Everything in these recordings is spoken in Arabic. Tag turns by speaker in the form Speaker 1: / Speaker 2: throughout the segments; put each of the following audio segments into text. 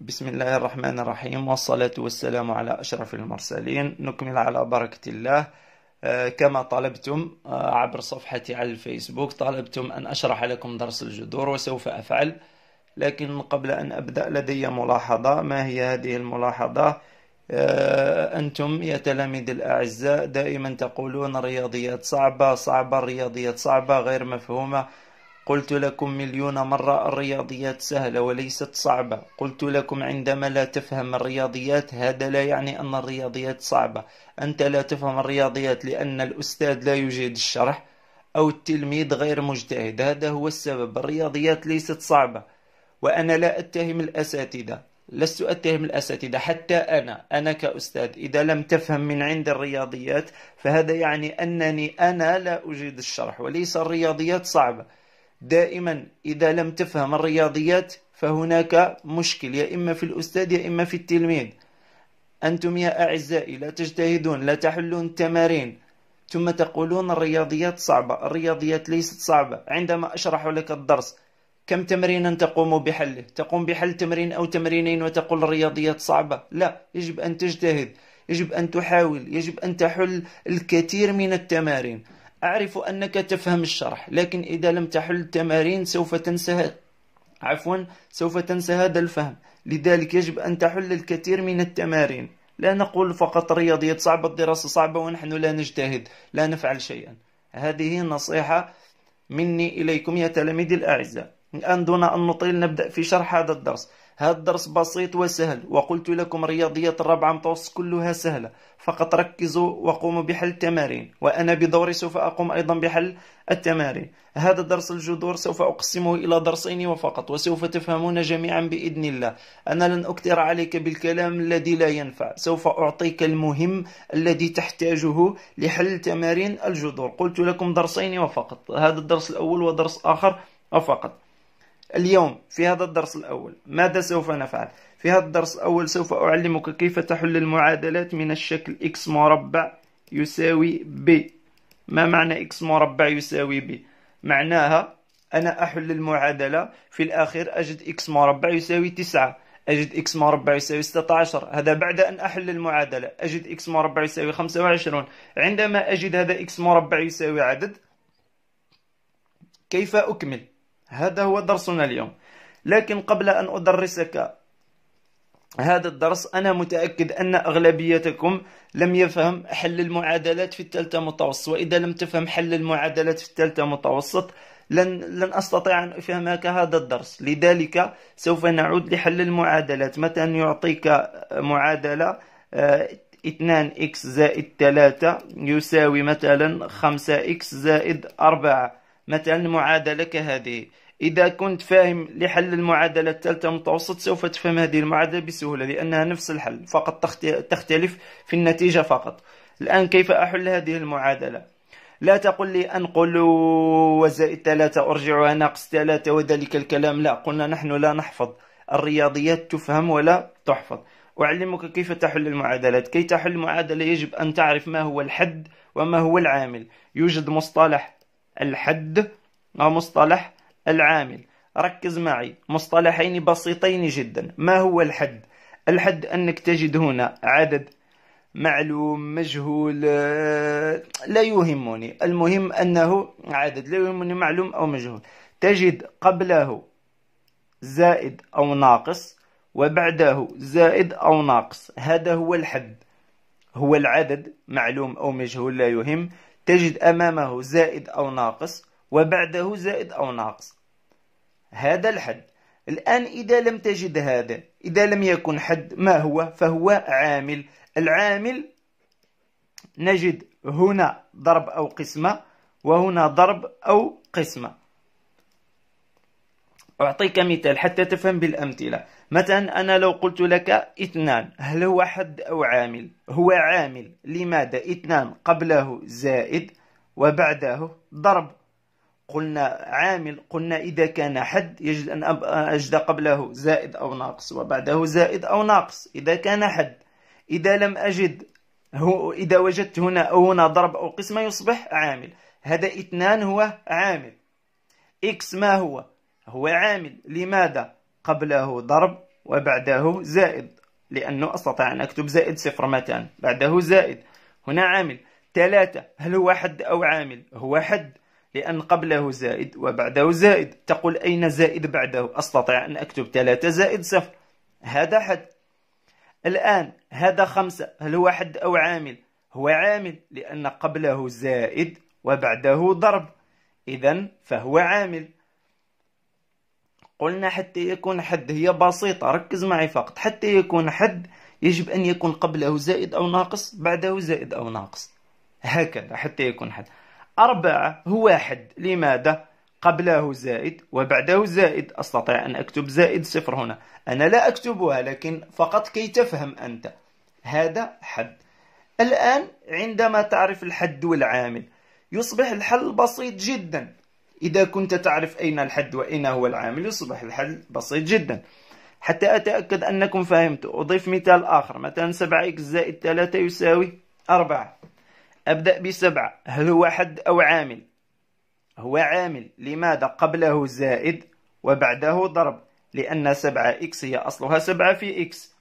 Speaker 1: بسم الله الرحمن الرحيم والصلاة والسلام على أشرف المرسلين نكمل على بركة الله كما طلبتم عبر صفحتي على الفيسبوك طلبتم أن أشرح لكم درس الجذور وسوف أفعل لكن قبل أن أبدأ لدي ملاحظة ما هي هذه الملاحظة أنتم يا تلاميذ الأعزاء دائما تقولون الرياضيات صعبة صعبة الرياضيات صعبة غير مفهومة قلت لكم مليون مرة الرياضيات سهلة وليست صعبة قلت لكم عندما لا تفهم الرياضيات هذا لا يعني أن الرياضيات صعبة أنت لا تفهم الرياضيات لأن الأستاذ لا يجيد الشرح أو التلميذ غير مجتهد هذا هو السبب الرياضيات ليست صعبة وأنا لا أتهم الأساتذة لست أتهم الأساتذة حتى أنا أنا كأستاذ إذا لم تفهم من عند الرياضيات فهذا يعني أنني أنا لا أجيد الشرح وليس الرياضيات صعبة دائما إذا لم تفهم الرياضيات فهناك مشكل يا إما في الأستاذ يا إما في التلميذ أنتم يا أعزائي لا تجتهدون لا تحلون التمارين ثم تقولون الرياضيات صعبة الرياضيات ليست صعبة عندما أشرح لك الدرس كم تمرينا تقوم بحله تقوم بحل تمرين أو تمرينين وتقول الرياضيات صعبة لا يجب أن تجتهد يجب أن تحاول يجب أن تحل الكثير من التمارين أعرف أنك تفهم الشرح لكن إذا لم تحل التمارين سوف تنسى عفوا سوف تنسى هذا الفهم لذلك يجب أن تحل الكثير من التمارين لا نقول فقط رياضية صعبة الدراسة صعبة ونحن لا نجتهد لا نفعل شيئا هذه نصيحة مني إليكم يا تلاميذي الأعزاء الآن دون أن نطيل نبدأ في شرح هذا الدرس هذا الدرس بسيط وسهل وقلت لكم رياضيات الرابعة متوسط كلها سهلة فقط ركزوا وقوموا بحل التمارين وأنا بدوري سوف أقوم أيضا بحل التمارين هذا درس الجذور سوف أقسمه إلى درسين وفقط وسوف تفهمون جميعا بإذن الله أنا لن أكثر عليك بالكلام الذي لا ينفع سوف أعطيك المهم الذي تحتاجه لحل تمارين الجذور قلت لكم درسين وفقط هذا الدرس الأول ودرس آخر وفقط اليوم في هذا الدرس الأول ماذا سوف نفعل؟ في هذا الدرس الأول سوف أعلمك كيف تحل المعادلات من الشكل x مربع يساوي b ما معنى x مربع يساوي b؟ معناها أنا أحل المعادلة في الأخير أجد x مربع يساوي 9 أجد x مربع يساوي 16 هذا بعد أن أحل المعادلة أجد x مربع يساوي 25 عندما أجد هذا x مربع يساوي عدد كيف أكمل؟ هذا هو درسنا اليوم لكن قبل أن أدرسك هذا الدرس أنا متأكد أن أغلبيتكم لم يفهم حل المعادلات في الثالثة متوسط وإذا لم تفهم حل المعادلات في الثالثة متوسط لن لن أستطيع أن أفهمك هذا الدرس لذلك سوف نعود لحل المعادلات متى يعطيك معادلة 2x آه، زائد 3 يساوي مثلا 5x زائد 4 مثلا معادلة كهذه إذا كنت فاهم لحل المعادلة الثالثة المتوسط سوف تفهم هذه المعادلة بسهولة لأنها نفس الحل فقط تختلف في النتيجة فقط الآن كيف أحل هذه المعادلة لا تقل لي أنقل وزائد ثلاثة أرجعها ناقص ثلاثة وذلك الكلام لا قلنا نحن لا نحفظ الرياضيات تفهم ولا تحفظ أعلمك كيف تحل المعادلات كي تحل المعادلة يجب أن تعرف ما هو الحد وما هو العامل يوجد مصطلح الحد ومصطلح العامل ركز معي مصطلحين بسيطين جدا ما هو الحد الحد أنك تجد هنا عدد معلوم مجهول آه، لا يهمني المهم أنه عدد لا يهمني معلوم أو مجهول تجد قبله زائد أو ناقص وبعده زائد أو ناقص هذا هو الحد هو العدد معلوم أو مجهول لا يهم تجد أمامه زائد أو ناقص وبعده زائد أو ناقص هذا الحد الآن إذا لم تجد هذا إذا لم يكن حد ما هو فهو عامل العامل نجد هنا ضرب أو قسمة وهنا ضرب أو قسمة أعطيك مثال حتى تفهم بالأمثلة مثلا أنا لو قلت لك اثنان هل هو حد أو عامل هو عامل لماذا اثنان قبله زائد وبعده ضرب قلنا عامل قلنا إذا كان حد يجد أن أجد قبله زائد أو ناقص وبعده زائد أو ناقص إذا كان حد إذا لم أجد هو إذا وجدت هنا أو هنا ضرب أو قسمة يصبح عامل هذا اثنان هو عامل إكس ما هو هو عامل لماذا قبله ضرب وبعده زائد لأنه أستطيع أن أكتب زائد صفر مثلا بعده زائد هنا عامل ثلاثة هل هو حد أو عامل هو حد لأن قبله زائد وبعده زائد تقول أين زائد بعده أستطيع أن أكتب 3 زائد صفر هذا حد الآن هذا خمسة هل هو حد أو عامل هو عامل لأن قبله زائد وبعده ضرب إذا فهو عامل قلنا حتى يكون حد هي بسيطة ركز معي فقط حتى يكون حد يجب أن يكون قبله زائد أو ناقص بعده زائد أو ناقص هكذا حتى يكون حد أربعة هو واحد لماذا؟ قبله زائد وبعده زائد أستطيع أن أكتب زائد صفر هنا أنا لا أكتبها لكن فقط كي تفهم أنت هذا حد الآن عندما تعرف الحد والعامل يصبح الحل بسيط جدا إذا كنت تعرف أين الحد وأين هو العامل يصبح الحل بسيط جدا حتى أتأكد أنكم فهمت أضيف مثال آخر مثلا 7x زائد 3 يساوي 4 أبدأ بسبعة هل هو حد أو عامل هو عامل لماذا قبله زائد وبعده ضرب لأن سبعة إكس هي أصلها سبعة في إكس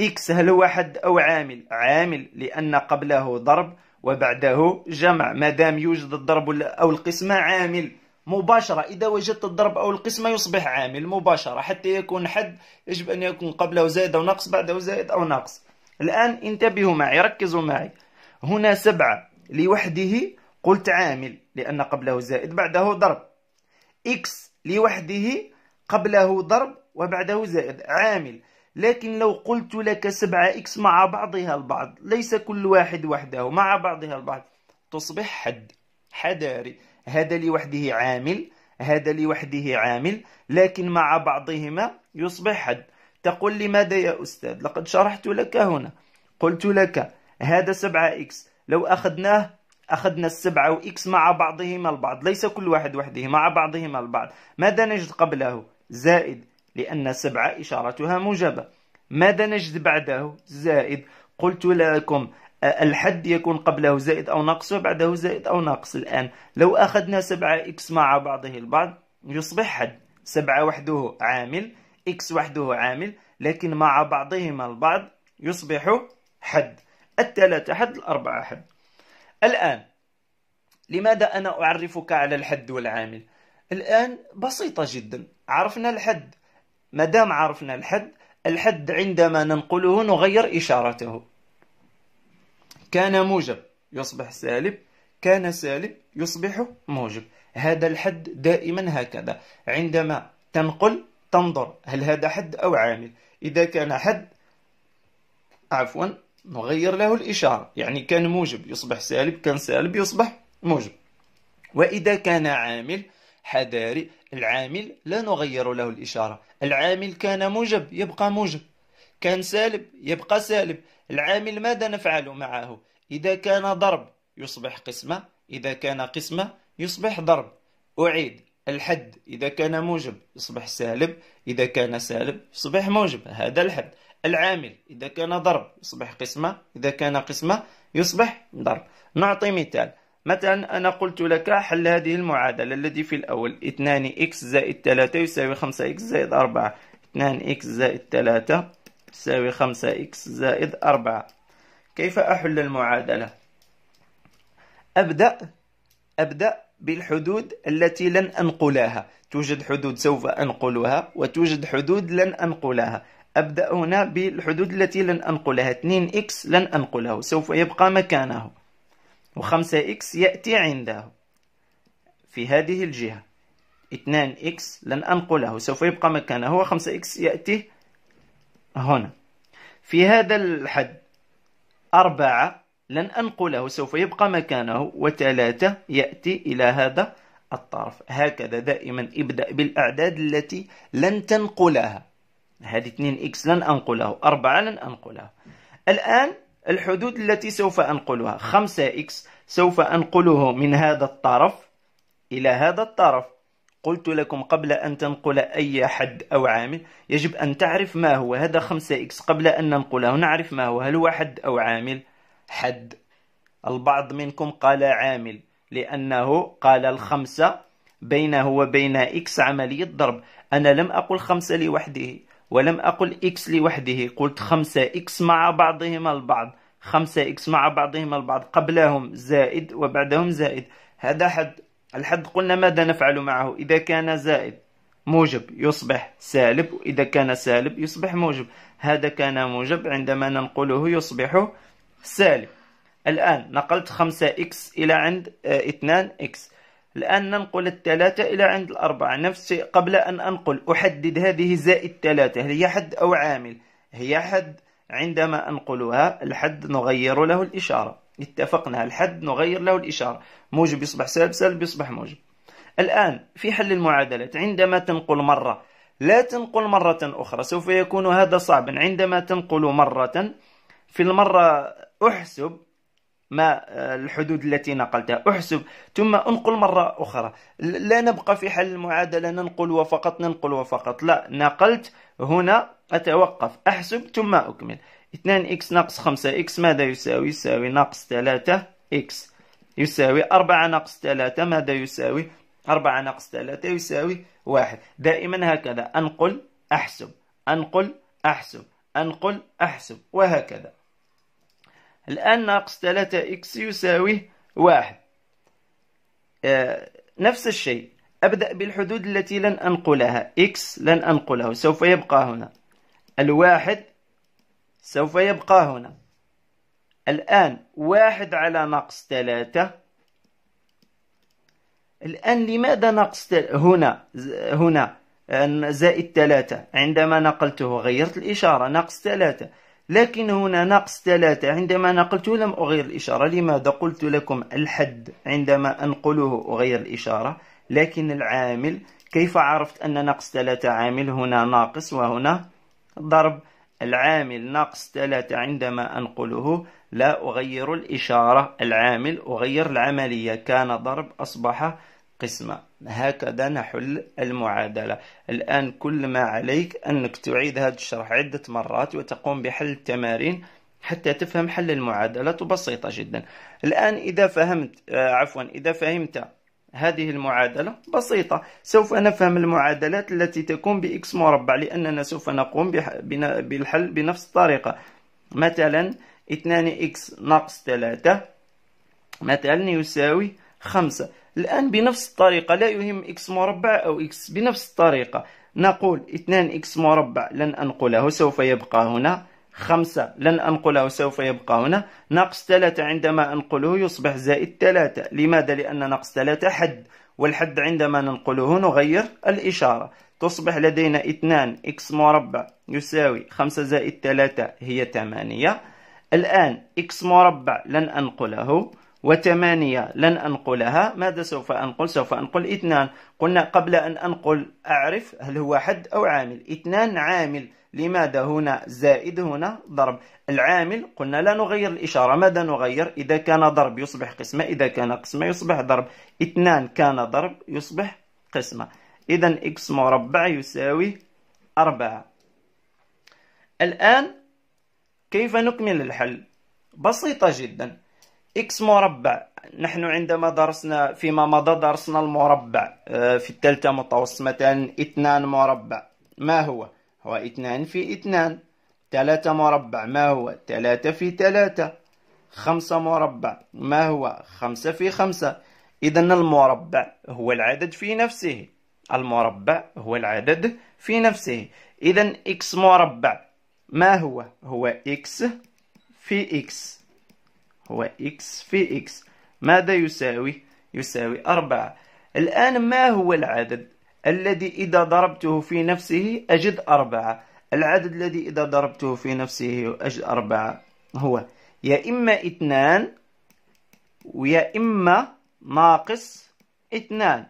Speaker 1: إكس هل هو حد أو عامل عامل لأن قبله ضرب وبعده جمع ما دام يوجد الضرب أو القسمة عامل مباشرة إذا وجدت الضرب أو القسمة يصبح عامل مباشرة حتى يكون حد يجب أن يكون قبله زائد أو نقص بعده زائد أو نقص الآن انتبهوا معي ركزوا معي هنا سبعة لوحده قلت عامل لأن قبله زائد بعده ضرب إكس لوحده قبله ضرب وبعده زائد عامل لكن لو قلت لك سبعة إكس مع بعضها البعض ليس كل واحد وحده مع بعضها البعض تصبح حد حداري هذا لوحده عامل هذا لوحده عامل لكن مع بعضهما يصبح حد تقول لماذا يا أستاذ لقد شرحت لك هنا قلت لك هذا 7 اكس لو اخذناه اخذنا السبعة واكس مع بعضهما البعض ليس كل واحد وحده مع بعضهما البعض ماذا نجد قبله زائد لان سبعة اشارتها موجبة ماذا نجد بعده زائد قلت لكم الحد يكون قبله زائد أو نقص وبعده زائد أو نقص الآن لو أخذنا سبعة إكس مع بعضه البعض يصبح حد سبعة وحده عامل إكس وحده عامل لكن مع بعضهما البعض يصبح حد الثلاثة حد الأربعة حد الآن لماذا أنا أعرفك على الحد والعامل الآن بسيطة جدا عرفنا الحد مدام عرفنا الحد الحد عندما ننقله نغير إشارته كان موجب يصبح سالب كان سالب يصبح موجب هذا الحد دائما هكذا عندما تنقل تنظر هل هذا حد أو عامل إذا كان حد عفوا نغير له الإشارة يعني كان موجب يصبح سالب كان سالب يصبح موجب وإذا كان عامل حذاري العامل لا نغير له الإشارة العامل كان موجب يبقى موجب كان سالب يبقى سالب العامل ماذا نفعل معه إذا كان ضرب يصبح قسمة إذا كان قسمة يصبح ضرب أعيد الحد إذا كان موجب يصبح سالب إذا كان سالب يصبح موجب هذا الحد العامل إذا كان ضرب يصبح قسمة إذا كان قسمة يصبح ضرب نعطي مثال مثلا أنا قلت لك حل هذه المعادلة الذي في الأول 2x زائد 3 يساوي 5x زائد 4 2x زائد 3 يساوي 5x زائد 4 كيف أحل المعادلة؟ أبدأ أبدأ بالحدود التي لن أنقلها توجد حدود سوف أنقلها وتوجد حدود لن أنقلها أبدأ هنا بالحدود التي لن أنقلها 2x لن أنقله سوف يبقى مكانه و5x يأتي عنده في هذه الجهة 2x لن أنقله سوف يبقى مكانه و5x يأتي هنا في هذا الحد 4 لن أنقله سوف يبقى مكانه وثلاثة يأتي إلى هذا الطرف هكذا دائما ابدأ بالأعداد التي لن تنقلها هذه 2 إكس لن أنقله 4 لن أنقله الآن الحدود التي سوف أنقلها إكس سوف أنقله من هذا الطرف إلى هذا الطرف قلت لكم قبل أن تنقل أي حد أو عامل يجب أن تعرف ما هو هذا 5 إكس قبل أن ننقله نعرف ما هو هل هو حد أو عامل؟ حد البعض منكم قال عامل لأنه قال الخمسة بينه وبين إكس عملية ضرب أنا لم أقل خمسة لوحده ولم أقل إكس لوحده قلت خمسة إكس مع بعضهما البعض خمسة إكس مع بعضهما البعض قبلهم زائد وبعدهم زائد هذا حد الحد قلنا ماذا نفعل معه إذا كان زائد موجب يصبح سالب وإذا كان سالب يصبح موجب هذا كان موجب عندما ننقله يصبح سالب الآن نقلت 5x إلى عند 2x آه، الآن ننقل الثلاثة إلى عند الأربعة نفس الشيء قبل أن أنقل أحدد هذه زائد ثلاثة هل هي حد أو عامل هي حد عندما أنقلها الحد نغير له الإشارة اتفقنا الحد نغير له الإشارة موجب يصبح سالب سالب يصبح موجب الآن في حل المعادلات عندما تنقل مرة لا تنقل مرة أخرى سوف يكون هذا صعبا عندما تنقل مرة في المرة احسب ما آه، الحدود التي نقلتها احسب ثم انقل مرة أخرى لا نبقى في حل المعادلة ننقل وفقط ننقل وفقط لا نقلت هنا أتوقف أحسب ثم أكمل 2x ناقص 5x ماذا يساوي يساوي ناقص 3x يساوي 4 ناقص 3 ماذا يساوي 4 ناقص 3 يساوي 1 دائما هكذا أنقل أحسب أنقل أحسب أنقل أحسب وهكذا الآن ناقص 3 إكس يساوي واحد آه نفس الشيء أبدأ بالحدود التي لن أنقلها إكس لن أنقله سوف يبقى هنا الواحد سوف يبقى هنا الآن واحد على ناقص ثلاثة الآن لماذا ناقص هنا هنا آه، زائد ثلاثة عندما نقلته غيرت الإشارة ناقص ثلاثة لكن هنا ناقص ثلاثة عندما نقلته لم أغير الإشارة لماذا قلت لكم الحد عندما أنقله أغير الإشارة لكن العامل كيف عرفت أن ناقص ثلاثة عامل هنا ناقص وهنا ضرب العامل ناقص ثلاثة عندما أنقله لا أغير الإشارة العامل أغير العملية كان ضرب أصبح قسمة هكذا نحل المعادلة الآن كل ما عليك أنك تعيد هذا الشرح عدة مرات وتقوم بحل التمارين حتى تفهم حل المعادلة بسيطة جدا الآن إذا فهمت آه، عفوا إذا فهمت هذه المعادلة بسيطة سوف نفهم المعادلات التي تكون بإكس مربع لأننا سوف نقوم بالحل بنفس الطريقة مثلا 2 إكس ناقص 3 مثلا يساوي 5 الآن بنفس الطريقة لا يهم إكس مربع أو إكس بنفس الطريقة نقول 2 إكس مربع لن أنقله سوف يبقى هنا 5 لن أنقله سوف يبقى هنا ناقص 3 عندما أنقله يصبح زائد 3 لماذا؟ لأن ناقص 3 حد والحد عندما ننقله نغير الإشارة تصبح لدينا 2 إكس مربع يساوي 5 زائد 3 هي 8 الآن إكس مربع لن أنقله وثمانية لن أنقلها ماذا سوف أنقل سوف أنقل اثنان قلنا قبل أن أنقل أعرف هل هو حد أو عامل اثنان عامل لماذا هنا زائد هنا ضرب العامل قلنا لا نغير الإشارة ماذا نغير إذا كان ضرب يصبح قسمة إذا كان قسمة يصبح ضرب اثنان كان ضرب يصبح قسمة إذا إكس مربع يساوي أربعة الآن كيف نكمل الحل بسيطة جداً إكس مربع نحن عندما درسنا فيما مضى درسنا المربع آه، في الثالثة متوسط مثلا اثنان مربع ما هو؟ هو اثنان في اثنان ثلاثة مربع ما هو؟ ثلاثة في ثلاثة خمسة مربع ما هو؟ خمسة في خمسة إذا المربع هو العدد في نفسه المربع هو العدد في نفسه إذا إكس مربع ما هو؟ هو إكس في إكس هو إكس في إكس ماذا يساوي؟ يساوي أربعة الآن ما هو العدد الذي إذا ضربته في نفسه أجد أربعة العدد الذي إذا ضربته في نفسه أجد أربعة هو يا إما اثنان ويا إما ناقص اثنان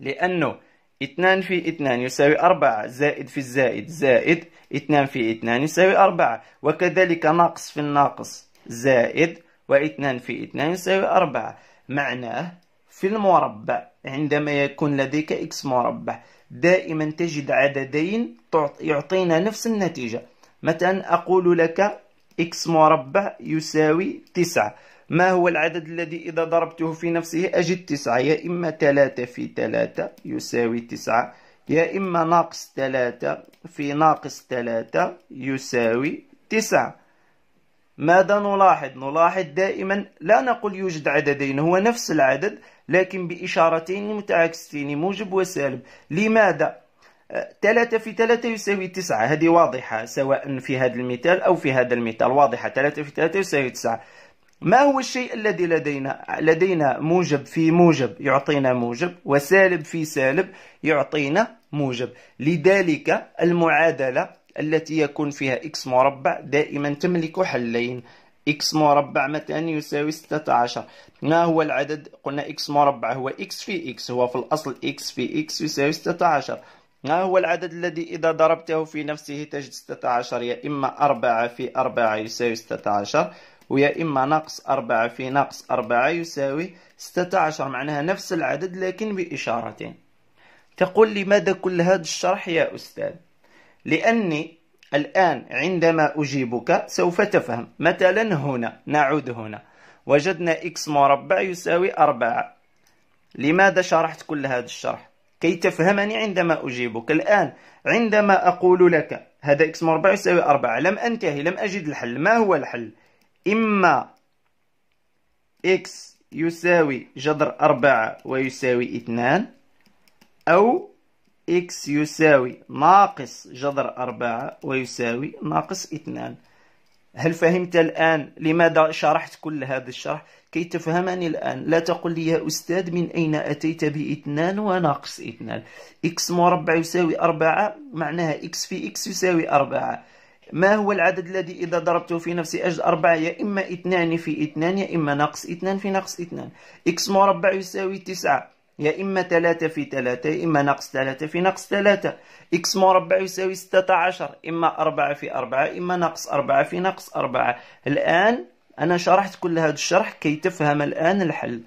Speaker 1: لأنه اثنان في اثنان يساوي أربعة زائد في الزائد زائد اثنان في اثنان يساوي أربعة وكذلك ناقص في الناقص زائد واثنان في اثنان يساوي أربعة معناه في المربع عندما يكون لديك إكس مربع دائما تجد عددين يعطينا نفس النتيجة مثلا أقول لك إكس مربع يساوي تسعة ما هو العدد الذي إذا ضربته في نفسه أجد تسعة يا إما ثلاثة في ثلاثة يساوي تسعة يا إما ناقص ثلاثة في ناقص ثلاثة يساوي تسعة ماذا نلاحظ نلاحظ دائما لا نقول يوجد عددين هو نفس العدد لكن بإشارتين متعاكستين موجب وسالب لماذا ثلاثة في ثلاثة يساوي تسعة هذه واضحة سواء في هذا المثال أو في هذا المثال واضحة ثلاثة في ثلاثة يساوي تسعة ما هو الشيء الذي لدينا لدينا موجب في موجب يعطينا موجب وسالب في سالب يعطينا موجب لذلك المعادلة التي يكون فيها x مربع دائما تملك حلين x مربع مثلا يساوي 16 ما هو العدد قلنا x مربع هو x في x هو في الأصل x في x يساوي 16 ما هو العدد الذي إذا ضربته في نفسه تجد 16 يا إما 4 في 4 يساوي 16 ويا إما ناقص 4 في ناقص 4 يساوي 16 معناها نفس العدد لكن بإشارتين تقول لماذا كل هذا الشرح يا أستاذ لأني الآن عندما أجيبك سوف تفهم مثلا هنا نعود هنا وجدنا x مربع يساوي 4 لماذا شرحت كل هذا الشرح كي تفهمني عندما أجيبك الآن عندما أقول لك هذا x مربع يساوي 4 لم أنتهي لم أجد الحل ما هو الحل إما x يساوي جذر 4 ويساوي 2 أو إكس يساوي ناقص جذر أربعة ويساوي ناقص اثنان هل فهمت الآن لماذا شرحت كل هذا الشرح كي تفهمني الآن لا تقل لي يا أستاذ من أين أتيت باثنان وناقص اثنان إكس مربع يساوي أربعة معناها إكس في إكس يساوي أربعة ما هو العدد الذي إذا ضربته في نفسه أجل أربعة يا إما اثنان في اثنان يا إما ناقص اثنان في ناقص اثنان إكس مربع يساوي تسعة يا إما ثلاثة في ثلاثة يا إما ناقص ثلاثة في ناقص ثلاثة إكس مربع يساوي ستة عشر إما أربعة في أربعة إما ناقص أربعة في ناقص أربعة الآن أنا شرحت كل هذا الشرح كي تفهم الآن الحل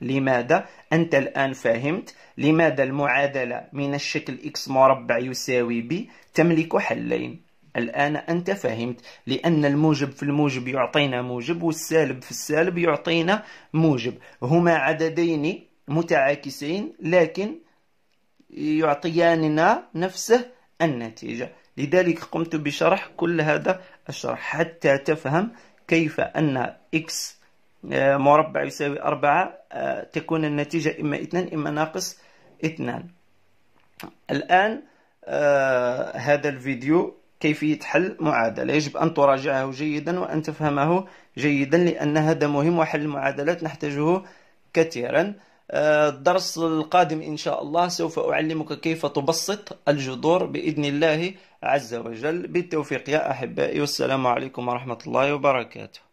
Speaker 1: لماذا؟ أنت الآن فهمت لماذا المعادلة من الشكل إكس مربع يساوي ب تملك حلين الآن أنت فهمت لأن الموجب في الموجب يعطينا موجب والسالب في السالب يعطينا موجب هما عددين متعاكسين لكن يعطياننا نفسه النتيجة لذلك قمت بشرح كل هذا الشرح حتى تفهم كيف أن x مربع يساوي أربعة آه، تكون النتيجة إما اثنان إما ناقص اثنان الآن آه، هذا الفيديو كيفية حل معادلة يجب أن تراجعه جيدا وأن تفهمه جيدا لأن هذا مهم وحل المعادلات نحتاجه كثيرا آه، الدرس القادم إن شاء الله سوف أعلمك كيف تبسط الجذور بإذن الله عز وجل بالتوفيق يا أحبائي والسلام عليكم ورحمة الله وبركاته